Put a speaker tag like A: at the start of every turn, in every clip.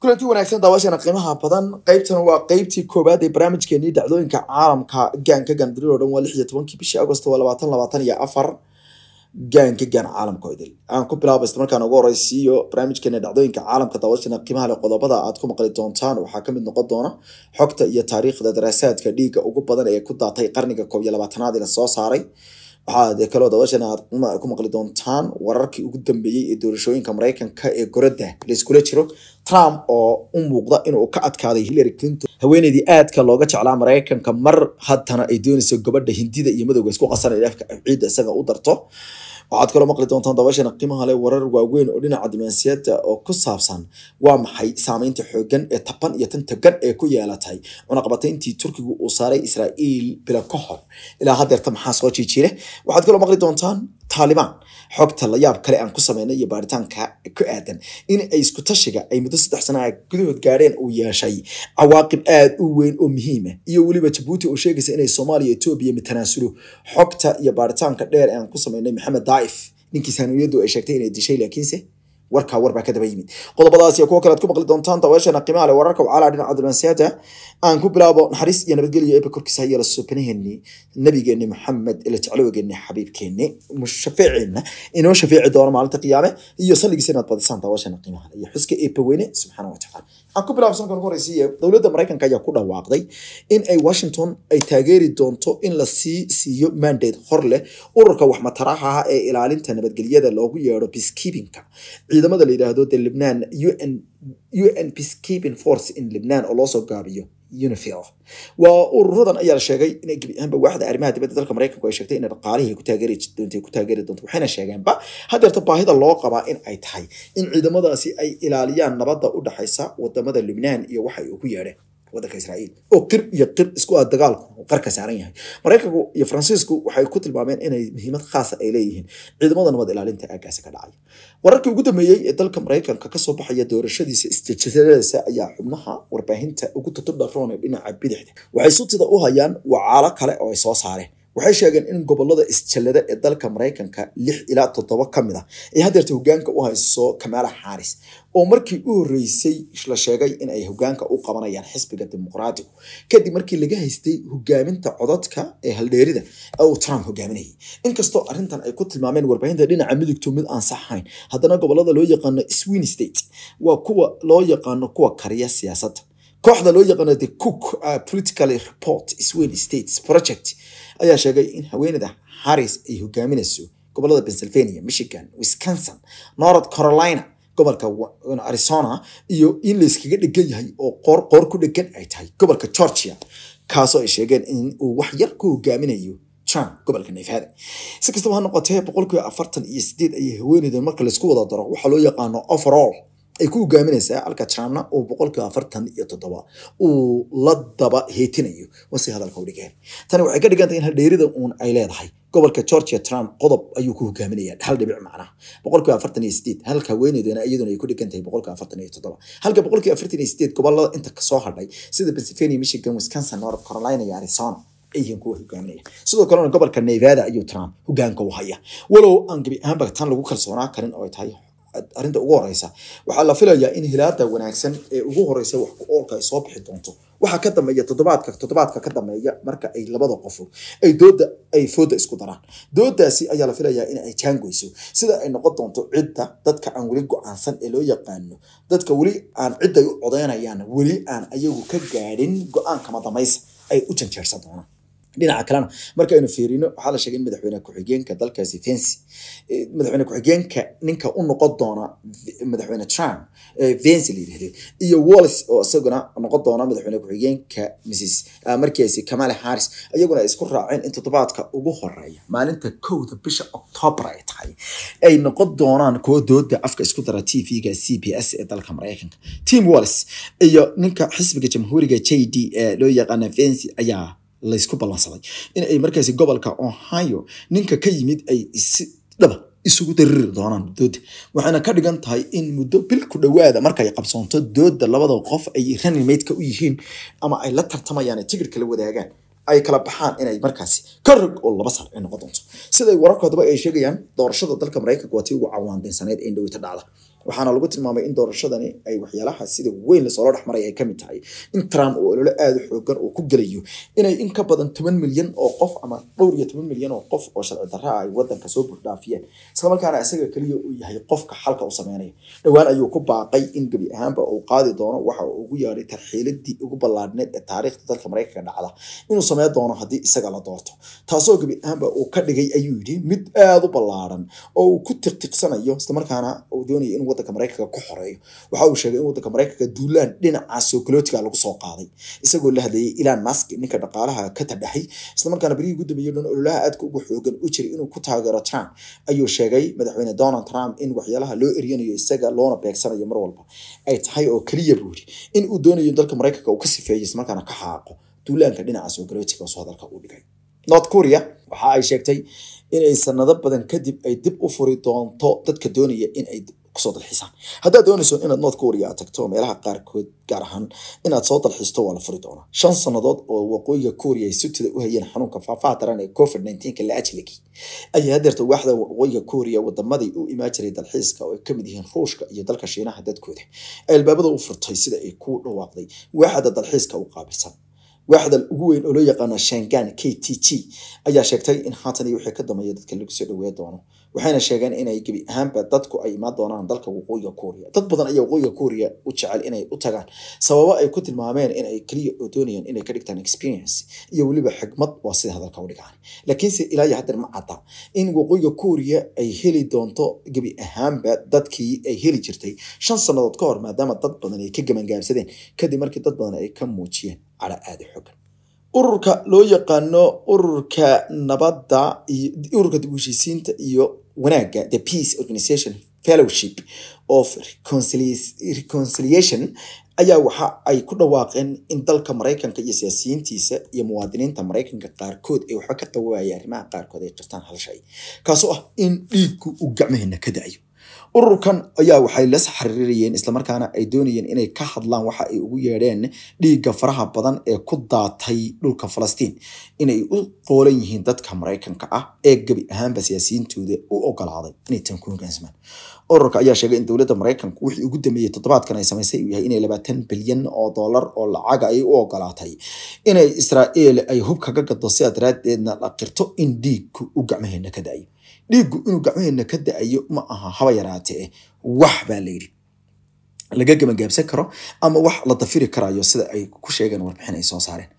A: kulanti wanaagsan daawashana qiimaha badan qeybtan waa qeybtii koowaad ee barnaamijkeenii dhacdooyinka caalamka gaanka gandarir o dhan waa lix tobankii bishii agost waa labaatan labaatan iyo afar gaanka gaan caalamka idil aan ku bilaaba isla ugu horeysiiyo barnaamijkeena dhacdooyinka caalamka daawashana qiimaha leh qodobada aad ku maqli doontaan waxaa kamid noqon doona xogta iyo taariikhda daraasaadka dhiigga ugu badan ee ku daatay qarniga koob iyo labaatanaad ee lasoo saaray waxaa kaloo dabashan aad ku maqli doontaan wararkii ugu dambeeyey ee doorashooyinka maraykanka ee goradda laiskula jiro trump oo u muuqda inuu ka adkaaday hillary clinton haweeneydii aadka looga jeclaa maraykanka mar haddana ay doonayso gabadha hindida iyo madowga isku qasanaya afka ciidda isaga u darto waxaad kaloo maqli doontaan dabashana qiimaha leh warar waaweyn oo dhinaca dimansiyada oo ku saabsan waa maxay saameynta xooggan ee taban iyo tan tagan ee ku yeelatay cunaqabatayntii turkigu uu saaray israa'iil bila ka hor ilaa haddeerta maxaa soo jiijiire waxaad kaloo maqli doontaan taalibaan xogta layaab kale aan ku sameynay iyo baaritaanka ku aadan in ay isku tashiga ay muddo saddex sana a gudahood gaadheen uu yeeshay cawaaqib aad u weyn oo muhiima ah, iyo weliba jabuuti oo sheegaysa inay soomaaliya etoobiya matanaasulo xogta iyo baaritaanka dheer aan ku sameynay maxamed daa'if ninkii saaniyadu ay sheegtay inay dishay laakiinse warkaa warbaa kadaba yimid qodobadaas iyo kuwo kale ad ku maqli doontaan daweesheena qiimaha leh wararka wacaalaa dhinaca dulmansiyaada aan ku bilaabo naxariis iyo nabadgelyo eeba korkiisa hayeela soobanaheeni nabigeenni maxamed ila jeclowgeeni xabiibkeeni mushafeeceenna inoo shafeeci doono maalinta qiyaame iyo salligiisa inaad badisaan daweesheena qiimaha leh iyo xuska eeba subxaana wa aan ku bilaabo sankan ugu horeysiiye dowladda maraykanka ayaa ku dhawaaqday in ay washington ay taageeri doonto in la sii siiyo mandate hor leh ururka waxmataraha ah ee ilaalinta nabadgelyada loogu yeedho peacekeepingka ciidamada la yidhaahdo dee libnaan un un peacekeeping force in libnaan oo loosoo gaabiyo unifil waa ururadan ayaa la sheegay inay gebi ahaanba waaxda arrimaha dibadda dalka maraykanku ay sheegtay inay dhaqaalihii ku taageeri doonto ku taageeri doonto waxayna sheegeenba haddeerta baahida loo qabaa in ay tahay in ciidamadaasi ay ilaaliyaan nabadda u dhaxaysa wadamada libnaan iyo waxa ugu yeedheen wadanka israail oo tir iyo tir isku a dagaalku qarka saaran yahay maraykanku iyo faransiisku waxay ku tilmaameen inay muhiimad khaasa ay leeyihiin ciidamada nabad ilaalinta aagaasi ka dhacay wararkii ugu dambeeyey ee dalka maraykanka kasoo baxaya doorashadiisa istijaasadadiisa ayaa xubnaha warbaahinta ugu tutudharoonee dhinaca bidixda waxay sutida u hayaan wacaalo kale oo ay soo saareen waxay sheegeen in gobolada isjallada ee dalka maraykanka lix ilaa toddoba ka mid ah ay hadeerta hogaanka u hayso kamaala xaaris oo markii u horreysay la sheegay in ay hogaanka u qabanayaan xisbiga dimuqraatigu kadib markii laga haystay hogaaminta codadka ee haldheerida ee uu trump hogaaminayay inkastoo arrintan ay ku tilmaameen warbaahinta dhinaca midigto mid aan saxayn haddana gobolada loo yaqaano swin state waa kuwa loo yaqaano kuwa kariya siyaasadda kooxda loo yaqaano the cook political report israel states project ayaa sheegay in haweenida haris ay hogaaminayso gobolada pennsylvania michigan wisconsin north carolina gobolka arizona iyo in layskaga dhegan yahay oo qoor ku dhegan ay tahay gobolka georgia kaasoo ay sheegeen in uu wax yar ku hogaaminayo trump gobolka neefhada si kastaba ha noqotee boqolkiiba afartan iyo sideed ayay haweeneyda marka laysku wada daro waxaa loo yaqaano overall ay ku hogaaminaysaa alkatrana oo boqolkiiba afartan iyo toddoba uu la daba heetinayo wasi hadalka udhigeen tani waxay ka dhigantay in hadheerida uun ay leedahay gobolka georgia trump qodob ayuu ku hogaaminaya hal dhibic macna boqolkiiba afartan iyo sideed halka haweeneyduna iyaduna ay ku dhigan boqolkiiba afartan iyo toddoba halka boqolkiiba afartan iyo sideed gobolada inta kasoo hadhay sida pennsylvania michigan wisconsin north carolina iyo arizona ayyihiin kuwa hogaaminaya sidoo kalena gobolka nevada ayuu trump hogaanka u haya walow aan gebi ahaanba tan lagu kalsoonaa karin oo ay tahay arinta ugu horeysa waxaa la filayaa in hilaada wanaagsan ee ugu horeysa wax ku oolka ay soo bixi doonto waxaa ka dambeeya toddobaadka toddobaadka ka dambeeya marka ay labada qof ay dooda ay fooda isku daraan doodaasi ayaa la filayaa in ay jaangoyso sida ay noqon doonto cidda dadka aan weli go-aansan ee loo yaqaano dadka weli aan cidday u codeynayaan weli aan ayagu ka gaadhin go-aan kama ay u janjeersan doonaan dhinaca kalena markaynu fiirino waxaa la sheegay in madaxweyne ku-xigeenka dalkaasi vency eh, madaxweyne ku-xigeenka ninka u noqon doona madaxweyne trump eh, vency la yidhahde iyo wallis oo isaguna noqon doona madaxweyne ku-xigeenka mrs ah, markiisi kamale harris iyaguna isku raaceen in toddobaadka ugu horeeya maalinta kowda bisha octoobar ay tahay ay noqon doonaan kuwo dooda afka isku dara t v-ga c b s ee dalka mareykanka tim wallis iyo ninka xisbiga jamhuuriga j d ee eh, loo yaqaana vency ayaa laysku ballansaday in ay markaasi gobolka ohio ninka ka yimid ay isi dhaba isugu dariri doonaan dooda waxayna ka dhigan tahay in muddo bil ku dhowaada markaay qabsoonto dooda labada qof ay ranimaydka u yihiin ama ay la tartamayaan tigir kala wadaagaan ay kala baxaan inay markaasi ka rog oo laba sar ay noqon doonto siday wararkoodaba ay sheegayaan doorashada dalka maraykanka waa tii ugu cawaanbeensaneed ee dhaweyta dhacda waxaana lagu tilmaamay in doorashadani ay waxyaalaha sida weyn lasoolo dhexmaray ay kamid tahay in trump uu ololo aada xoogan uu ku gelayo inay in ka badan toban milyan oo qof ama dhowr iyo toban milyan oo qof oo sharci darra ay wadanka soo buurdhaafiyeen islamarkaana isaga keliya uu yahay qofka xalka u sameynaya dhowaan ayuu ku baaqay in gebi ahaanba uu qaadi doono waxa uu ugu yeedhay tarxiiladii ugu ballaadhneed ee taariikhda dalka maraykanka dhacda inuu sameyn doono haddii isaga la doorto taasoo gebi ahaanba uu ka dhigay ayuu yidhi mid aada u ballaadhan oo uu ku tiqtiqsanayo islamarkaana uu doonaya in waddanka maraykanka ku xoreeyo waxa uu sheegay in waddanka maraykanka duulaan dhinaca sookolotiga lagu soo qaaday isagoo la hadlayay ilan mask ninka dhaqaalaha ka tadhaxay islamarkaana berihii ugu dambeeyey dhan ololaha aadka ugu xoogan u jiray inuu ku taageero trump ayuu sheegay madaxweyne donald trump in waxyaalaha loo eryanayo isaga loona beegsanayo mar walba ay tahay oo keliya buu yiri in uu doonayo dalka maraykanka uu ka sifeeyo islamarkaana ka xaaqo duulaanka dhinaca sookolotiga oo soo hadalka uu dhigay north korea waxa ay sheegtay inay sanado badan kadib ay dib u furi doonto dadka doonaya inay kusoo dalxiisaan haddaad doonayso inaad north korea tagto meelaha qaarkood gaar ahaan inaad soo dalxiisto waa la furi doonaa shan sanadood oo waqooyiga korea ay sutida u hayeen xanuunka faafaha daran ee covid neenka la ajligay ayaa hadeerta waaxda waqooyiga korea wadamaday u imaan jiray dalxiiska oo ay kamid yihiin ruushka iyo dalka shiinaha dadkooda ay albaabada u furtay sida ay ku dhawaaqday waaxda dalxiiska u qaabilsan waaxda ugu weyn oo loo yaqaano shangan k t g ayaa sheegtay in haatan iyo wixii ka dambeeya dadka lagu soo dhaweey doono waxayna sheegeen inay gebi ahaanba dadku ay imaan doonaan dalka waqooyiga kuuriya dad badan ayaa waqooyiga kuuriya u jecel inay u tagaan sababo ay ku tilmaameen inay keliya oo doonayaan inay ka dhigtaan experience iyo weliba xigmad waa sida hadalka u dhigaan laakiinse ilaa iyo ma cadda in waqooyiga kuuriya ay heli doonto gebi ahaanba dadkii ay heli jirtay shan sannadood ka hor maadaama dad badan ay ka gamangaabsadeen kadib markii dad badan ay ka muujiyeen cala aada xoogan ururka loo yaqaano ururka nabada ururka dib u heshiisiinta iyo wanaagga the peace organization fellowship of reconciliation ayaa waxa ay ku dhawaaqeen in dalka maraykanka iyo siyaasiyiintiisa iyo muwaadiniinta maraykanka qaarkood ay waxba ka qawaaya arrimaha qaarkood ay qirtaan halshay kaasoo ah in dhiigku uu gacmaheena ka dacyo ururkan ayaa waxay las xiriirayeen islamarkaana ay doonayeen inay ka hadlaan waxa ay ugu yeedheen dhiigga faraha badan ee ku daatay dhulka falastiin inay u qoolan yihiin dadka maraykanka ah ee gebi ahaanba siyaasiyiintooda u ogolaaday inay tan ku hoggaansamaan ururka ayaa sheegay in dowladda maraykanka wixii ugu dambeeyey toddobaadkan ay samaysay uu yahay inay labaatan bilyan oo dollar oo lacaga ay u ogolaatay inay israa'iil ay hub kaga gado sidaa daraadeedna la qirto in dhiigku u gacmaheena ka da'ayo dhiiggu inuu gacmaheedna ka da-ayo ma aha haba yaraatee wax baa layidhi laga gabangaabsan karo ama wax la dafiri karayo sida ay ku sheegeen warbixin ay soo saareen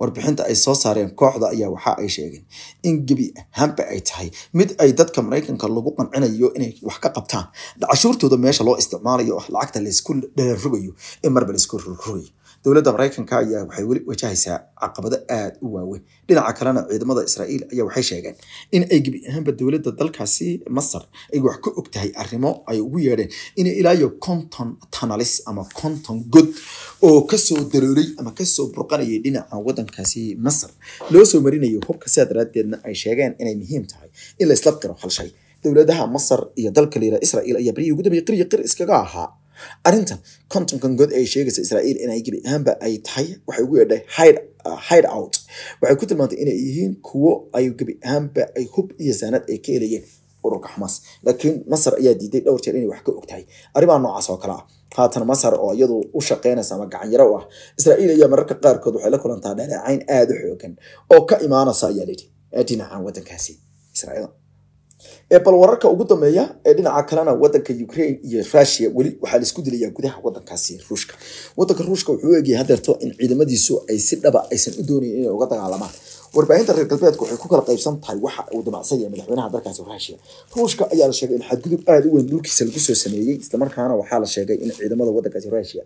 A: warbixinta ay soo saareen kooxda ayaa waxa ay sheegeen in gebi ahaanba ay tahay mid ay dadka maraykanka lagu qancinayo inay wax ka qabtaan cashuurtooda meesha loo isticmaalayo lacagta laysku dhererogayo ee marba laysku rogrogayo dowladda maraykanka ayaa waxay weli wajahaysaa caqabado aada u waaweyn dhinaca kalena ciidamada israiil ayaa waxay sheegeen in ay gebi ahaanba dowladda dalkaasi masar ay wax ka og tahay arrimo ay ugu yeedheen inay ilaayo conton tanalis ama conton god oo kasoo darooray ama kasoo burqanayay dhinaca wadankaasi masar loo soo marinayo hubka sidaa daraaddeedna ay sheegeen inay muhiim tahay in laysla qiro hal shay dowladaha masar iyo dalka liira israa'iil ayaa barihii ugu dambeeyey qirya qir iskaga ahaa arintan contonkan god ee sheegaysa israaiil inay gebi ahaanba ay tahay waxay ugu yeedhay ah, hide out waxay ku tilmaantay inay yihiin kuwo ay gebi ahaanba ay hub iyo saanad ay ka helayeen ururka xamaas laakiin masar ayaa diiday dhowr jeer inay wax ka ogtahay arrimaha noocaas oo kale ah haatan masar oo iyadu u shaqaynaysa ama gacanyaro u ah israaiil ayaa mararka qaarkood waxay la kulantaa dheereecayn aada u xoogan oo ka imaanaysa ayaa layidhi dhinacan waddankaasi israaiil bal wararka ugu dambeeya ee dhinaca kalena wadanka ukrain iyo russia weli waxaa laisku dilaya gudaha wadankaasi ruushka wadanka ruushka wuxuu eegayay hadeerto in ciidamadiisu ay si dhaba ah aysan u doonayn inay uga dagaalamaan warbaahinta reer galbeedka waxay ku kala qaybsan tahay waxa uu damacsan madaxweynaha dalkaasi ruushka ruushka ayaa la sheegay in xadgudub aada u weyn dhulkiisa lagu soo sameeyey islamarkaana waxaa la sheegay in ciidamada wadankaasi ruushka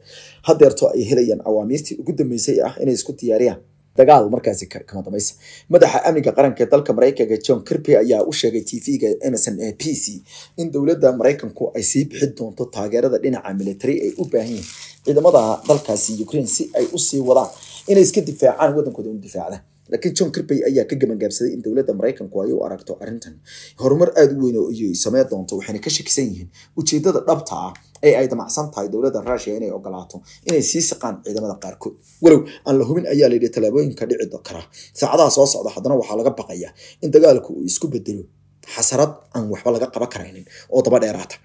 A: hadeerto ay helayaan awaamiistii ugu dambeysay ah inay isku diyaariyaan dagaal markaasi kama dambaysa madaxa amniga qaranka ee dalka maraykanka john kirby ayaa u sheegay tvga emerson ee p c in dowladda maraykanku ay sii bixin doonto taageerada dhinaca military ay u baahan yihin ciidamada dalkaasi ukraine si ay usii wadaan inay iska difaacaan wadankooda u difaacda laakiin john kirby ayaa ka gabangaabsaday in dowladda maraykanku ay u aragto arrintan horumar aada u weyn oo ayay samey doonto waxayna ka shakisan yihiin ujeedada dhabta ah ee ay damacsan tahay dowladda ruushia inay ogolaato inay sii siqaan ciidamada qaarkood walow aan la hubin ayaa layidhi tallaabooyinka dhici kara saacadaha soo socda haddana waxaa laga baqayaa in dagaalku uu isku bedelo xasarad aan waxba laga qaban karaynin oo daba dheeraata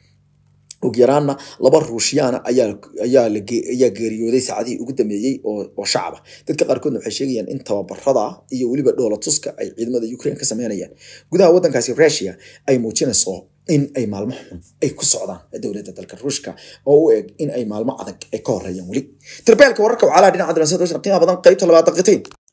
A: ugu yaraana laba ruushyaana ayaa geeriyooday saacadihii ugu dambeeyey oo shacaba dadka qaarkoodna waxay sheegayaan in tababarada iyo weliba dhoola tuska ay ciidamada ukraine ka sameynayaan gudaha wadankaasi rusia ay muujinayso in ay maalmo xun ay ku socdaan dowladda dalka ruushka oo u eeg in ay maalmo adag ay ka horeeyaan weli darbeelka wararka wacalaha dhinaca daraasada qiimaha badan qaybta labaad daqiiqayn